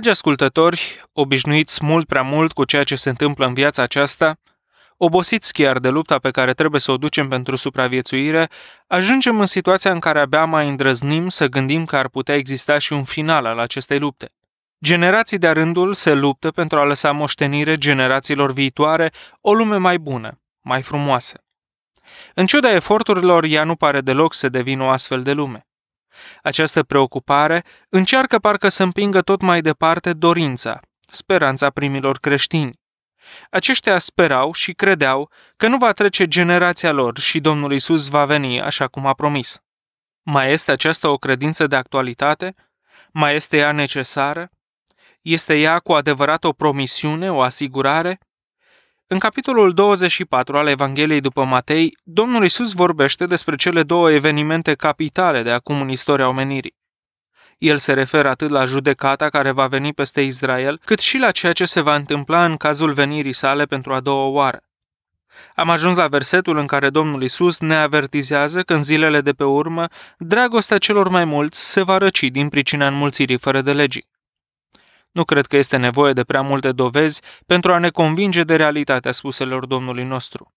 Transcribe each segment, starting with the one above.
Dragi ascultători, obișnuiți mult prea mult cu ceea ce se întâmplă în viața aceasta, obosiți chiar de lupta pe care trebuie să o ducem pentru supraviețuire, ajungem în situația în care abia mai îndrăznim să gândim că ar putea exista și un final al acestei lupte. Generații de-a rândul se luptă pentru a lăsa moștenire generațiilor viitoare o lume mai bună, mai frumoasă. În ciuda eforturilor, ea nu pare deloc să devină o astfel de lume. Această preocupare încearcă parcă să împingă tot mai departe dorința, speranța primilor creștini. Aceștia sperau și credeau că nu va trece generația lor și Domnul Isus va veni așa cum a promis. Mai este aceasta o credință de actualitate? Mai este ea necesară? Este ea cu adevărat o promisiune, o asigurare? În capitolul 24 al Evangheliei după Matei, Domnul Isus vorbește despre cele două evenimente capitale de acum în istoria omenirii. El se referă atât la judecata care va veni peste Israel, cât și la ceea ce se va întâmpla în cazul venirii sale pentru a doua oară. Am ajuns la versetul în care Domnul Isus ne avertizează că în zilele de pe urmă, dragostea celor mai mulți se va răci din pricina înmulțirii fără de legii. Nu cred că este nevoie de prea multe dovezi pentru a ne convinge de realitatea spuselor Domnului nostru.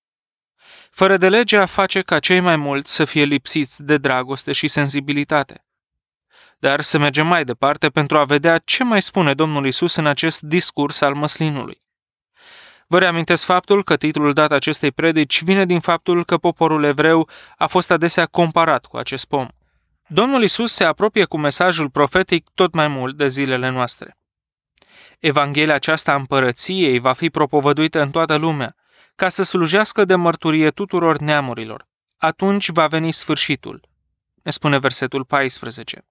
Fără de legea face ca cei mai mulți să fie lipsiți de dragoste și sensibilitate. Dar să mergem mai departe pentru a vedea ce mai spune Domnul Isus în acest discurs al măslinului. Vă reamintesc faptul că titlul dat acestei predici vine din faptul că poporul evreu a fost adesea comparat cu acest pom. Domnul Isus se apropie cu mesajul profetic tot mai mult de zilele noastre. Evanghelia aceasta a împărăției va fi propovăduită în toată lumea, ca să slujească de mărturie tuturor neamurilor. Atunci va veni sfârșitul, ne spune versetul 14.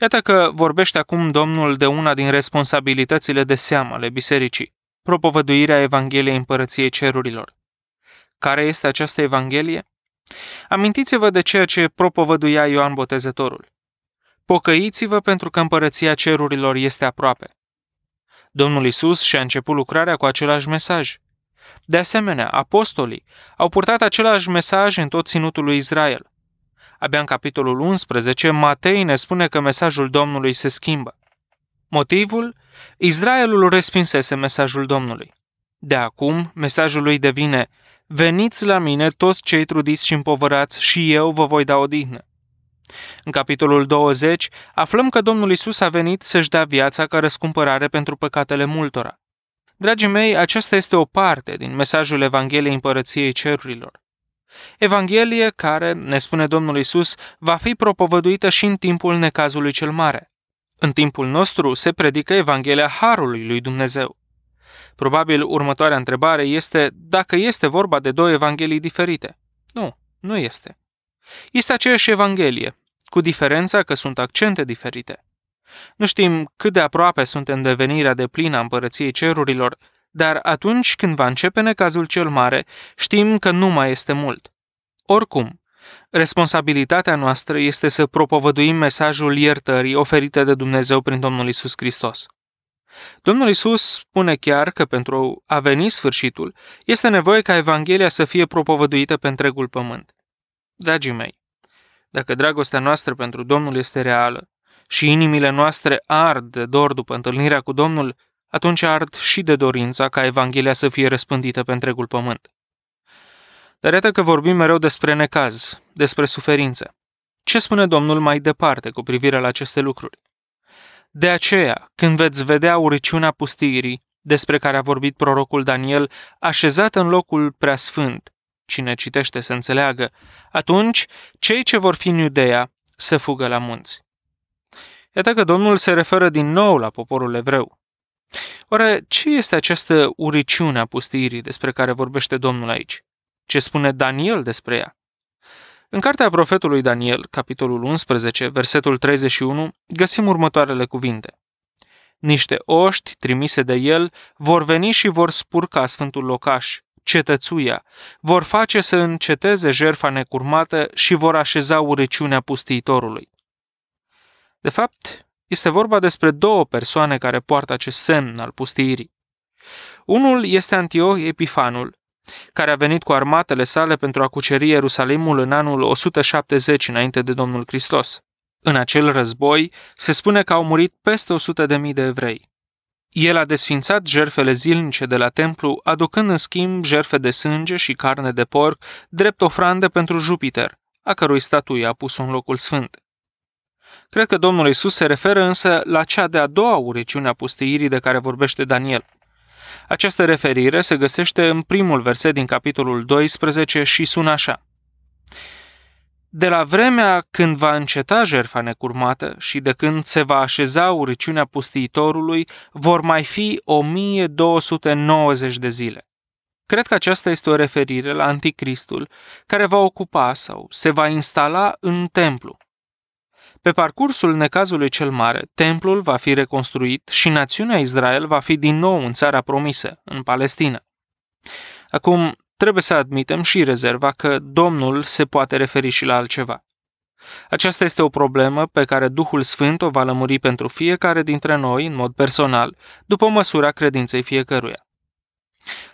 Iată că vorbește acum Domnul de una din responsabilitățile de seamă ale bisericii, propovăduirea Evangheliei Împărăției Cerurilor. Care este această Evanghelie? Amintiți-vă de ceea ce propovăduia Ioan Botezătorul. Pocăiți-vă pentru că împărăția cerurilor este aproape. Domnul Isus și-a început lucrarea cu același mesaj. De asemenea, apostolii au purtat același mesaj în tot ținutul lui Israel. Abia în capitolul 11, Matei ne spune că mesajul Domnului se schimbă. Motivul? Israelul respinsese mesajul Domnului. De acum, mesajul lui devine, veniți la mine toți cei trudiți și împovărați și eu vă voi da odihnă. În capitolul 20 aflăm că Domnul Isus a venit să-și dea viața ca răscumpărare pentru păcatele multora. Dragii mei, aceasta este o parte din mesajul Evangheliei Împărăției Cerurilor. Evanghelie care, ne spune Domnul Isus, va fi propovăduită și în timpul necazului cel mare. În timpul nostru se predică Evanghelia Harului lui Dumnezeu. Probabil următoarea întrebare este dacă este vorba de două evanghelii diferite. Nu, nu este. Este aceeași Evanghelie, cu diferența că sunt accente diferite. Nu știm cât de aproape sunt în devenirea de plină a împărăției cerurilor, dar atunci când va începe necazul cel mare, știm că nu mai este mult. Oricum, responsabilitatea noastră este să propovăduim mesajul iertării oferite de Dumnezeu prin Domnul Isus Hristos. Domnul Isus spune chiar că pentru a veni sfârșitul, este nevoie ca Evanghelia să fie propovăduită pe întregul pământ. Dragii mei, dacă dragostea noastră pentru Domnul este reală și inimile noastre ard de dor după întâlnirea cu Domnul, atunci ard și de dorința ca Evanghelia să fie răspândită pe întregul pământ. Dar iată că vorbim mereu despre necaz, despre suferință. Ce spune Domnul mai departe cu privire la aceste lucruri? De aceea, când veți vedea urăciunea pustirii, despre care a vorbit prorocul Daniel, așezată în locul preasfânt, Cine citește să înțeleagă. Atunci, cei ce vor fi în Iudeea să fugă la munți. Iată că Domnul se referă din nou la poporul evreu. Oare ce este această uriciune a pustirii despre care vorbește Domnul aici? Ce spune Daniel despre ea? În cartea profetului Daniel, capitolul 11, versetul 31, găsim următoarele cuvinte. Niște oști trimise de el vor veni și vor spurca sfântul locaș, cetățuia, vor face să înceteze jerfa necurmată și vor așeza urăciunea pustiitorului. De fapt, este vorba despre două persoane care poartă acest semn al pustiirii. Unul este Antioch Epifanul, care a venit cu armatele sale pentru a cuceri Ierusalimul în anul 170 înainte de Domnul Hristos. În acel război, se spune că au murit peste 100.000 de evrei. El a desfințat jerfele zilnice de la templu, aducând în schimb jerfe de sânge și carne de porc, drept ofrande pentru Jupiter, a cărui statuie a pus-o în locul sfânt. Cred că Domnul Isus se referă însă la cea de-a doua urăciune a pustiirii de care vorbește Daniel. Această referire se găsește în primul verset din capitolul 12 și sună așa de la vremea când va înceta jertfa necurmată și de când se va așeza urăciunea pustiitorului, vor mai fi 1290 de zile. Cred că aceasta este o referire la Anticristul, care va ocupa sau se va instala în templu. Pe parcursul necazului cel mare, templul va fi reconstruit și națiunea Israel va fi din nou în țara promisă, în Palestina. Acum, trebuie să admitem și rezerva că Domnul se poate referi și la altceva. Aceasta este o problemă pe care Duhul Sfânt o va lămuri pentru fiecare dintre noi, în mod personal, după măsura credinței fiecăruia.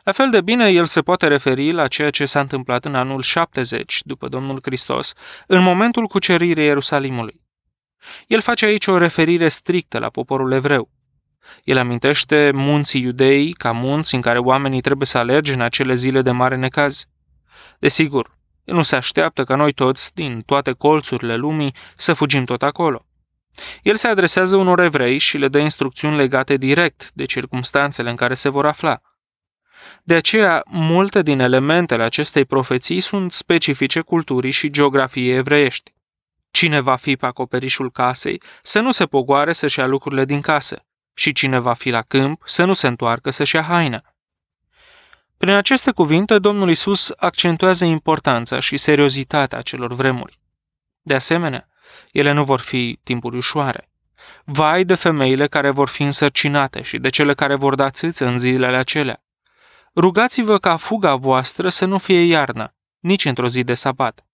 La fel de bine, el se poate referi la ceea ce s-a întâmplat în anul 70 după Domnul Hristos, în momentul cuceririi Ierusalimului. El face aici o referire strictă la poporul evreu, el amintește munții iudei ca munți în care oamenii trebuie să alerge în acele zile de mare necaz. Desigur, el nu se așteaptă ca noi toți, din toate colțurile lumii, să fugim tot acolo. El se adresează unor evrei și le dă instrucțiuni legate direct de circumstanțele în care se vor afla. De aceea, multe din elementele acestei profeții sunt specifice culturii și geografiei evreiești. Cine va fi pe acoperișul casei să nu se pogoare să-și ia lucrurile din casă, și cine va fi la câmp să nu se întoarcă să-și ia haina. Prin aceste cuvinte, Domnul Isus accentuează importanța și seriozitatea acelor vremuri. De asemenea, ele nu vor fi timpuri ușoare. Vai de femeile care vor fi însărcinate și de cele care vor da țâță în zilele acelea. Rugați-vă ca fuga voastră să nu fie iarnă, nici într-o zi de sabat.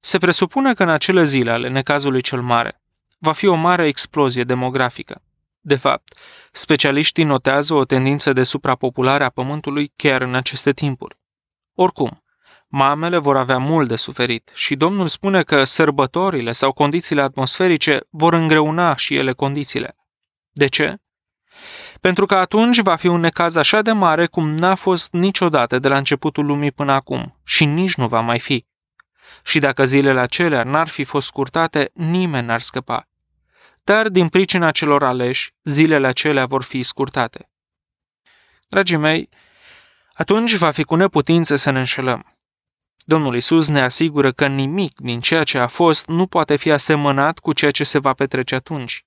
Se presupune că în acele zile ale necazului cel mare, va fi o mare explozie demografică. De fapt, specialiștii notează o tendință de suprapopulare a Pământului chiar în aceste timpuri. Oricum, mamele vor avea mult de suferit și Domnul spune că sărbătorile sau condițiile atmosferice vor îngreuna și ele condițiile. De ce? Pentru că atunci va fi un necaz așa de mare cum n-a fost niciodată de la începutul lumii până acum și nici nu va mai fi. Și dacă zilele acelea n-ar fi fost scurtate, nimeni n-ar scăpa dar din pricina celor aleși, zilele acelea vor fi scurtate. Dragii mei, atunci va fi cu neputință să ne înșelăm. Domnul Isus ne asigură că nimic din ceea ce a fost nu poate fi asemănat cu ceea ce se va petrece atunci.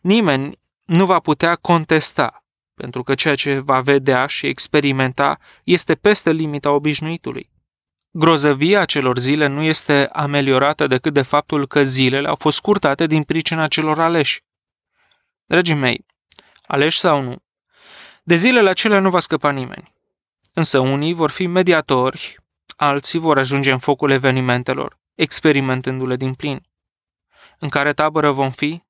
Nimeni nu va putea contesta, pentru că ceea ce va vedea și experimenta este peste limita obișnuitului. Grozăvia celor zile nu este ameliorată decât de faptul că zilele au fost scurtate din pricina celor aleși. Dragii mei, aleși sau nu, de zilele acelea nu va scăpa nimeni. Însă unii vor fi mediatori, alții vor ajunge în focul evenimentelor, experimentându-le din plin. În care tabără vom fi?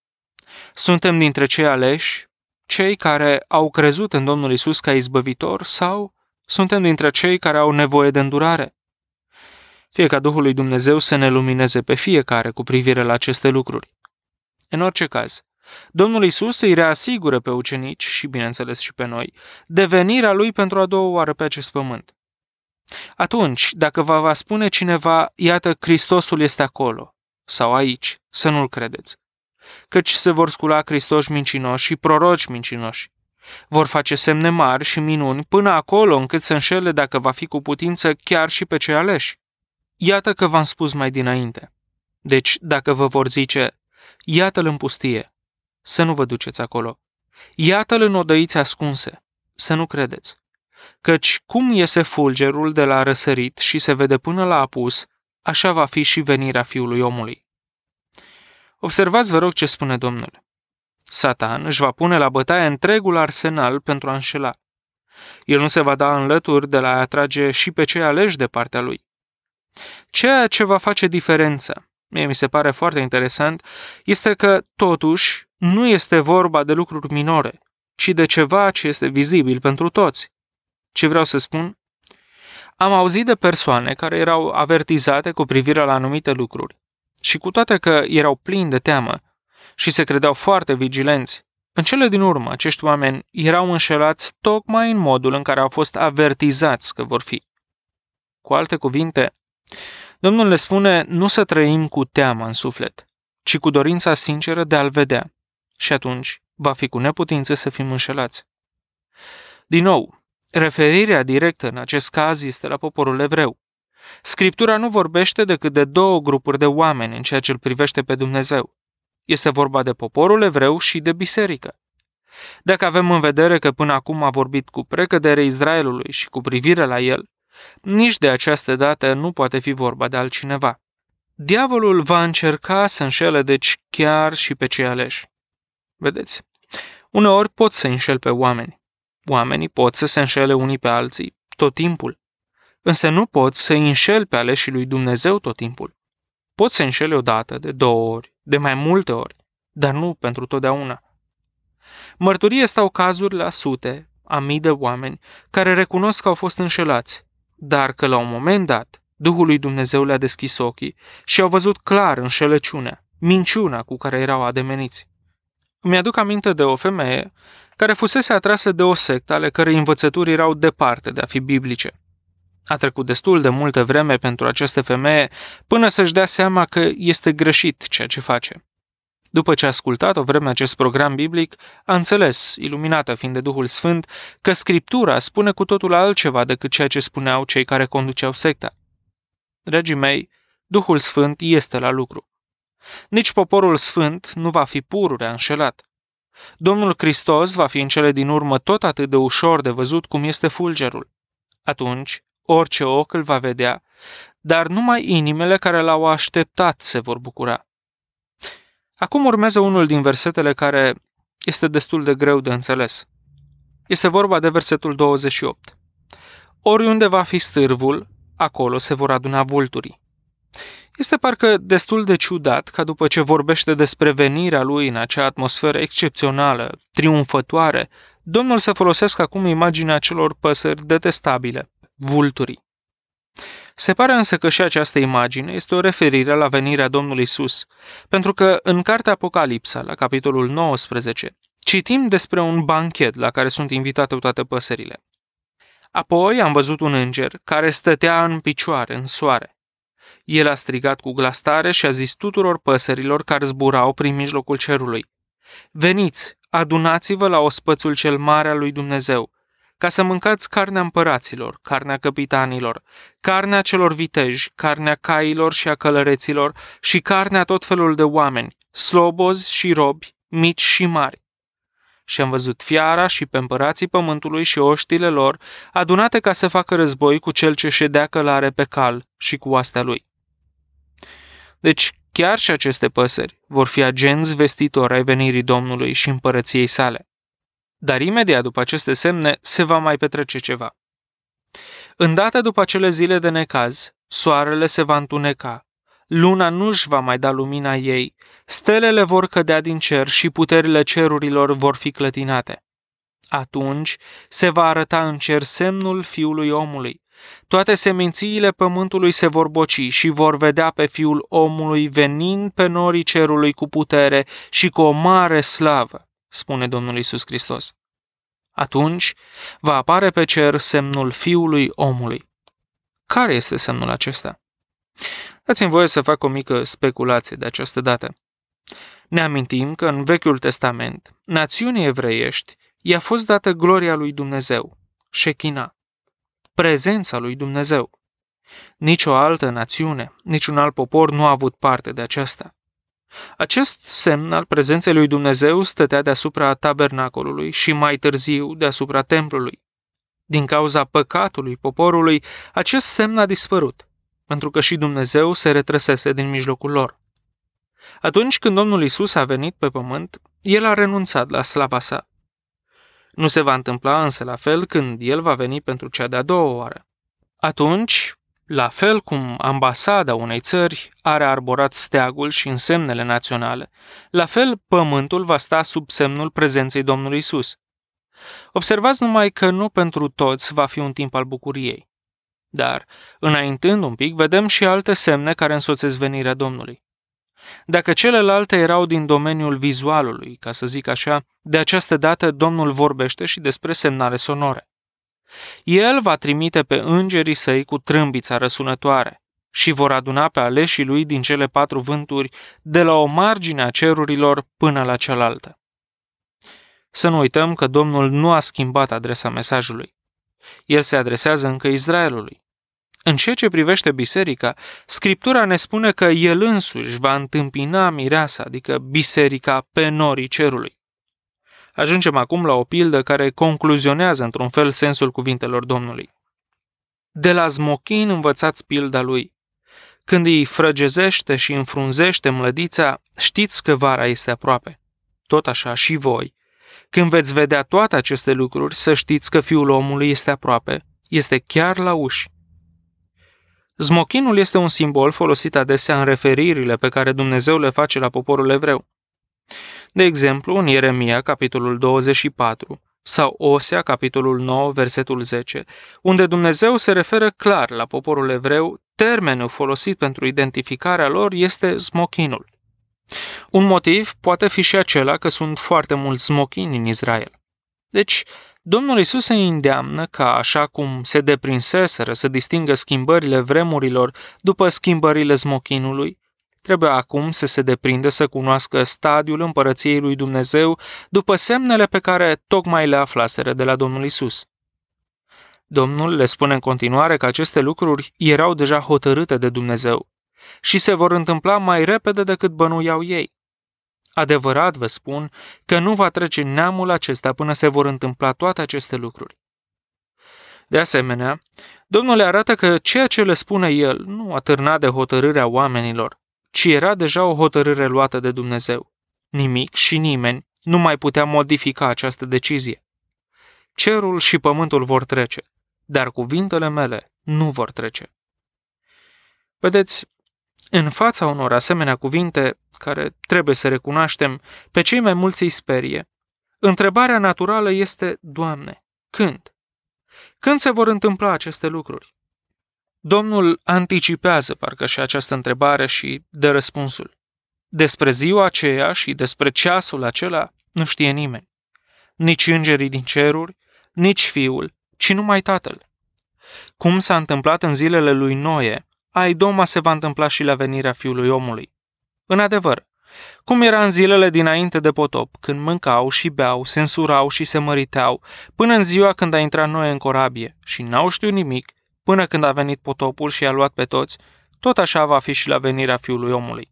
Suntem dintre cei aleși, cei care au crezut în Domnul Isus ca izbăvitor sau suntem dintre cei care au nevoie de îndurare? Fie ca Duhul lui Dumnezeu să ne lumineze pe fiecare cu privire la aceste lucruri. În orice caz, Domnul Isus îi reasigură pe ucenici și, bineînțeles, și pe noi, devenirea lui pentru a doua oară pe acest pământ. Atunci, dacă vă va spune cineva, iată, Hristosul este acolo, sau aici, să nu-l credeți. Căci se vor scula Hristoși mincinoși și proroci mincinoși. Vor face semne mari și minuni până acolo încât să înșele dacă va fi cu putință chiar și pe cei aleși. Iată că v-am spus mai dinainte. Deci, dacă vă vor zice, iată-l în pustie, să nu vă duceți acolo. Iată-l în odăiți ascunse, să nu credeți. Căci cum iese fulgerul de la răsărit și se vede până la apus, așa va fi și venirea fiului omului. Observați, vă rog, ce spune Domnul. Satan își va pune la bătaie întregul arsenal pentru a înșela. El nu se va da în lături de la a atrage și pe cei aleși de partea lui. Ceea ce va face diferența, mie mi se pare foarte interesant, este că, totuși, nu este vorba de lucruri minore, ci de ceva ce este vizibil pentru toți. Ce vreau să spun? Am auzit de persoane care erau avertizate cu privire la anumite lucruri și cu toate că erau plini de teamă și se credeau foarte vigilenți, în cele din urmă acești oameni erau înșelați tocmai în modul în care au fost avertizați că vor fi. Cu alte cuvinte, Domnul le spune nu să trăim cu teamă în suflet, ci cu dorința sinceră de a-L vedea. Și atunci va fi cu neputință să fim înșelați. Din nou, referirea directă în acest caz este la poporul evreu. Scriptura nu vorbește decât de două grupuri de oameni în ceea ce îl privește pe Dumnezeu. Este vorba de poporul evreu și de biserică. Dacă avem în vedere că până acum a vorbit cu precădere Israelului și cu privire la el, nici de această dată nu poate fi vorba de altcineva. Diavolul va încerca să înșele deci chiar și pe cei aleși. Vedeți, uneori pot să înșel pe oameni. Oamenii pot să se înșele unii pe alții tot timpul. Însă nu pot să înșel pe aleșii lui Dumnezeu tot timpul. Pot să înșele odată, de două ori, de mai multe ori, dar nu pentru totdeauna. Mărturie stau cazuri la sute, a mii de oameni care recunosc că au fost înșelați, dar că la un moment dat Duhul lui Dumnezeu le-a deschis ochii și au văzut clar înșelăciunea, minciuna cu care erau ademeniți. Îmi aduc aminte de o femeie care fusese atrasă de o sectă ale cărei învățături erau departe de a fi biblice. A trecut destul de multă vreme pentru această femeie până să-și dea seama că este greșit ceea ce face. După ce a ascultat o vreme acest program biblic, a înțeles, iluminată fiind de Duhul Sfânt, că Scriptura spune cu totul altceva decât ceea ce spuneau cei care conduceau secta. Dragii mei, Duhul Sfânt este la lucru. Nici poporul sfânt nu va fi pururea înșelat. Domnul Hristos va fi în cele din urmă tot atât de ușor de văzut cum este fulgerul. Atunci, orice ochi îl va vedea, dar numai inimele care l-au așteptat se vor bucura. Acum urmează unul din versetele care este destul de greu de înțeles. Este vorba de versetul 28. Oriunde va fi stârvul, acolo se vor aduna vulturii. Este parcă destul de ciudat ca după ce vorbește despre venirea lui în acea atmosferă excepțională, triumfătoare, Domnul să folosească acum imaginea celor păsări detestabile, vulturii. Se pare însă că și această imagine este o referire la venirea Domnului Isus, pentru că în cartea Apocalipsa, la capitolul 19, citim despre un banchet la care sunt invitate toate păsările. Apoi am văzut un înger care stătea în picioare, în soare. El a strigat cu glas tare și a zis tuturor păsărilor care zburau prin mijlocul cerului. Veniți, adunați-vă la ospățul cel mare al lui Dumnezeu, ca să mâncați carnea împăraților, carnea capitanilor, carnea celor viteji, carnea cailor și a călăreților și carnea tot felul de oameni, slobozi și robi, mici și mari. Și am văzut fiara și pe împărații pământului și oștile lor, adunate ca să facă război cu cel ce ședea călare pe cal și cu oastea lui. Deci, chiar și aceste păsări vor fi agenți vestitori ai venirii Domnului și împărăției sale dar imediat după aceste semne se va mai petrece ceva. Îndată după acele zile de necaz, soarele se va întuneca, luna nu-și va mai da lumina ei, stelele vor cădea din cer și puterile cerurilor vor fi clătinate. Atunci se va arăta în cer semnul fiului omului. Toate semințiile pământului se vor boci și vor vedea pe fiul omului venind pe norii cerului cu putere și cu o mare slavă spune Domnul Isus Hristos. Atunci va apare pe cer semnul fiului omului. Care este semnul acesta? Dați-mi voie să fac o mică speculație de această dată. Ne amintim că în Vechiul Testament, națiunii evreiești i-a fost dată gloria lui Dumnezeu, Shechina, prezența lui Dumnezeu. Nici o altă națiune, niciun alt popor nu a avut parte de aceasta. Acest semn al prezenței lui Dumnezeu stătea deasupra tabernacolului și mai târziu deasupra templului. Din cauza păcatului poporului, acest semn a dispărut, pentru că și Dumnezeu se retrăsese din mijlocul lor. Atunci când Domnul Isus a venit pe pământ, el a renunțat la slava sa. Nu se va întâmpla însă la fel când el va veni pentru cea de-a doua oară. Atunci, la fel cum ambasada unei țări are arborat steagul și însemnele naționale, la fel pământul va sta sub semnul prezenței Domnului Isus. Observați numai că nu pentru toți va fi un timp al bucuriei. Dar, înaintând un pic, vedem și alte semne care însoțesc venirea Domnului. Dacă celelalte erau din domeniul vizualului, ca să zic așa, de această dată Domnul vorbește și despre semnare sonore. El va trimite pe îngerii săi cu trâmbița răsunătoare și vor aduna pe aleșii lui din cele patru vânturi, de la o margine a cerurilor până la cealaltă. Să nu uităm că Domnul nu a schimbat adresa mesajului. El se adresează încă Israelului. În ceea ce privește biserica, Scriptura ne spune că el însuși va întâmpina mireasa, adică biserica pe norii cerului. Ajungem acum la o pildă care concluzionează într-un fel sensul cuvintelor Domnului. De la smochin învățați pilda lui. Când îi frăgezește și înfrunzește mlădița, știți că vara este aproape. Tot așa și voi. Când veți vedea toate aceste lucruri, să știți că fiul omului este aproape, este chiar la uși. Zmochinul este un simbol folosit adesea în referirile pe care Dumnezeu le face la poporul evreu. De exemplu, în Ieremia, capitolul 24, sau Osea, capitolul 9, versetul 10, unde Dumnezeu se referă clar la poporul evreu, termenul folosit pentru identificarea lor este smochinul. Un motiv poate fi și acela că sunt foarte mulți smochini în Israel. Deci, Domnul Isus se îndeamnă ca, așa cum se deprinseseră să distingă schimbările vremurilor după schimbările smochinului, Trebuie acum să se deprindă să cunoască stadiul împărăției lui Dumnezeu după semnele pe care tocmai le aflaseră de la Domnul Isus. Domnul le spune în continuare că aceste lucruri erau deja hotărâte de Dumnezeu și se vor întâmpla mai repede decât bănuiau ei. Adevărat vă spun că nu va trece neamul acesta până se vor întâmpla toate aceste lucruri. De asemenea, Domnul le arată că ceea ce le spune el nu a târnat de hotărârea oamenilor, ci era deja o hotărâre luată de Dumnezeu. Nimic și nimeni nu mai putea modifica această decizie. Cerul și pământul vor trece, dar cuvintele mele nu vor trece. Vedeți, în fața unor asemenea cuvinte, care trebuie să recunoaștem, pe cei mai mulți îi sperie, întrebarea naturală este, Doamne, când? Când se vor întâmpla aceste lucruri? Domnul anticipează parcă și această întrebare și de răspunsul. Despre ziua aceea și despre ceasul acela nu știe nimeni. Nici îngerii din ceruri, nici fiul, ci numai tatăl. Cum s-a întâmplat în zilele lui Noe, doma se va întâmpla și la venirea fiului omului. În adevăr, cum era în zilele dinainte de potop, când mâncau și beau, se însurau și se măriteau, până în ziua când a intrat Noe în corabie și n-au știut nimic până când a venit potopul și i-a luat pe toți, tot așa va fi și la venirea Fiului Omului.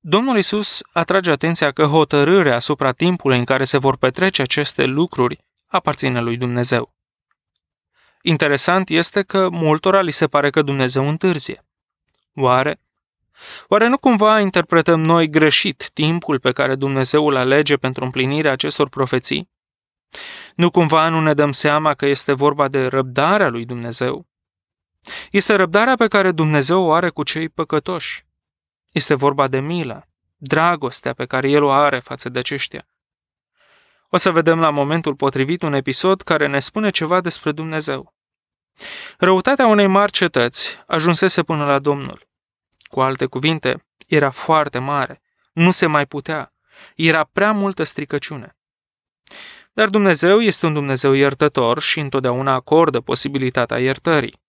Domnul Isus atrage atenția că hotărârea asupra timpului în care se vor petrece aceste lucruri aparține lui Dumnezeu. Interesant este că multora li se pare că Dumnezeu întârzie. Oare? Oare nu cumva interpretăm noi greșit timpul pe care Dumnezeu îl alege pentru împlinirea acestor profeții? Nu cumva nu ne dăm seama că este vorba de răbdarea lui Dumnezeu. Este răbdarea pe care Dumnezeu o are cu cei păcătoși. Este vorba de milă, dragostea pe care El o are față de aceștia. O să vedem la momentul potrivit un episod care ne spune ceva despre Dumnezeu. Răutatea unei mari cetăți ajunsese până la Domnul. Cu alte cuvinte, era foarte mare, nu se mai putea, era prea multă stricăciune. Dar Dumnezeu este un Dumnezeu iertător și întotdeauna acordă posibilitatea iertării.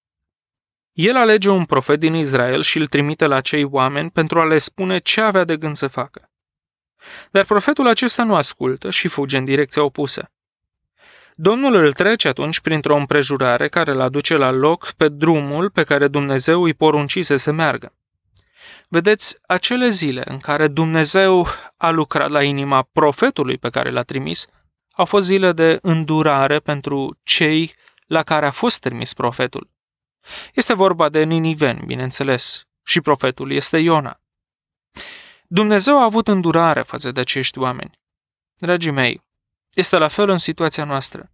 El alege un profet din Israel și îl trimite la cei oameni pentru a le spune ce avea de gând să facă. Dar profetul acesta nu ascultă și fuge în direcția opusă. Domnul îl trece atunci printr-o împrejurare care îl aduce la loc pe drumul pe care Dumnezeu îi poruncise să meargă. Vedeți, acele zile în care Dumnezeu a lucrat la inima profetului pe care l-a trimis, au fost zile de îndurare pentru cei la care a fost trimis profetul. Este vorba de Niniven, bineînțeles, și profetul este Iona. Dumnezeu a avut îndurare față de acești oameni. Dragii mei, este la fel în situația noastră.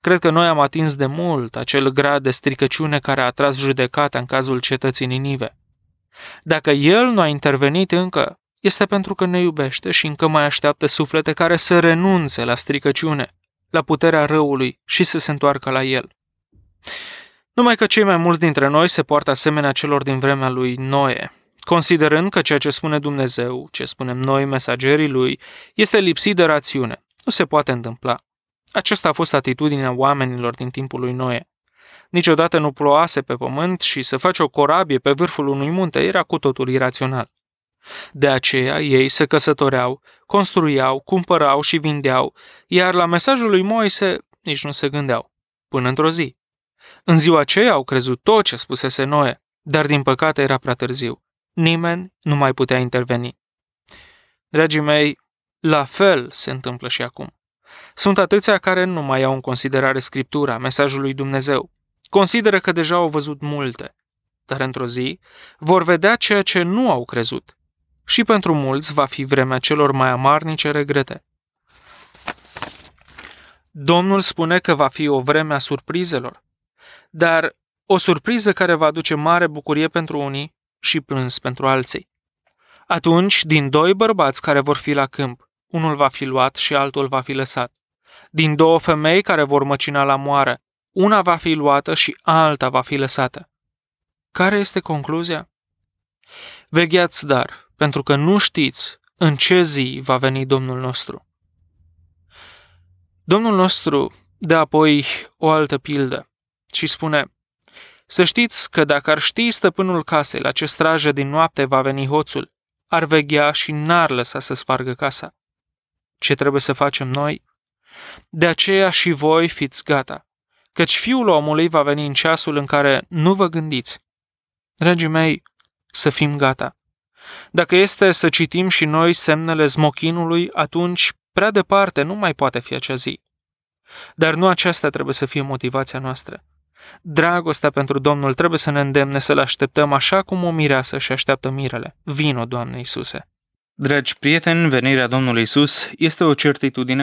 Cred că noi am atins de mult acel grad de stricăciune care a atras judecata în cazul cetății Ninive. Dacă El nu a intervenit încă, este pentru că ne iubește și încă mai așteaptă suflete care să renunțe la stricăciune, la puterea răului și să se întoarcă la el. Numai că cei mai mulți dintre noi se poartă asemenea celor din vremea lui Noe, considerând că ceea ce spune Dumnezeu, ce spunem noi, mesagerii lui, este lipsit de rațiune. Nu se poate întâmpla. Aceasta a fost atitudinea oamenilor din timpul lui Noe. Niciodată nu ploase pe pământ și să faci o corabie pe vârful unui munte era cu totul irațional. De aceea ei se căsătoreau, construiau, cumpărau și vindeau, iar la mesajul lui Moise nici nu se gândeau, până într-o zi. În ziua aceea au crezut tot ce spusese Noe, dar din păcate era prea târziu. Nimeni nu mai putea interveni. Dragii mei, la fel se întâmplă și acum. Sunt atâția care nu mai au în considerare Scriptura, mesajul lui Dumnezeu. Consideră că deja au văzut multe, dar într-o zi vor vedea ceea ce nu au crezut și pentru mulți va fi vremea celor mai amarnice regrete. Domnul spune că va fi o vreme a surprizelor, dar o surpriză care va aduce mare bucurie pentru unii și plâns pentru alții. Atunci, din doi bărbați care vor fi la câmp, unul va fi luat și altul va fi lăsat. Din două femei care vor măcina la moară, una va fi luată și alta va fi lăsată. Care este concluzia? Vegheați dar, pentru că nu știți în ce zi va veni Domnul nostru. Domnul nostru dă apoi o altă pildă și spune, Să știți că dacă ar ști stăpânul casei la ce strajă din noapte va veni hoțul, ar veghea și n-ar lăsa să spargă casa. Ce trebuie să facem noi? De aceea și voi fiți gata, căci fiul omului va veni în ceasul în care nu vă gândiți. Dragii mei, să fim gata. Dacă este să citim și noi semnele zmochinului, atunci prea departe nu mai poate fi acea zi. Dar nu aceasta trebuie să fie motivația noastră. Dragostea pentru Domnul trebuie să ne îndemne să-L așteptăm așa cum o mireasă și așteaptă mirele. Vino, Doamne Iisuse! Dragi prieteni, venirea Domnului Isus este o certitudine.